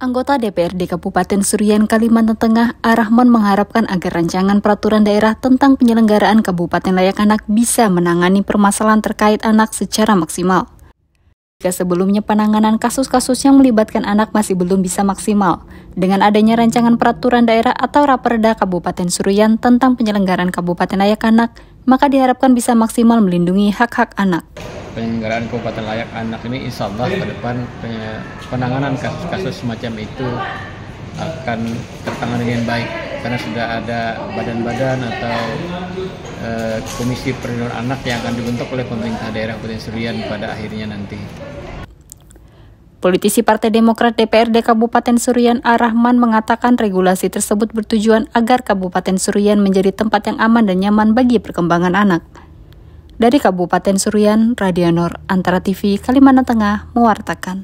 Anggota DPRD Kabupaten Surian, Kalimantan Tengah, Arahman mengharapkan agar rancangan peraturan daerah tentang penyelenggaraan Kabupaten Layak Anak bisa menangani permasalahan terkait anak secara maksimal. Jika sebelumnya penanganan kasus-kasus yang melibatkan anak masih belum bisa maksimal, dengan adanya rancangan peraturan daerah atau raperda Kabupaten Surian tentang penyelenggaraan Kabupaten Layak Anak, maka diharapkan bisa maksimal melindungi hak-hak anak penyelenggaraan Kabupaten Layak Anak ini insya Allah ke depan penanganan kasus-kasus semacam itu akan tertangani dengan baik karena sudah ada badan-badan atau e, komisi perlindungan anak yang akan dibentuk oleh pemerintah daerah Kabupaten Surian pada akhirnya nanti. Politisi Partai Demokrat DPRD Kabupaten Surian Ar-Rahman mengatakan regulasi tersebut bertujuan agar Kabupaten Surian menjadi tempat yang aman dan nyaman bagi perkembangan anak. Dari Kabupaten Surian, Radianor Antara TV Kalimantan Tengah mewartakan.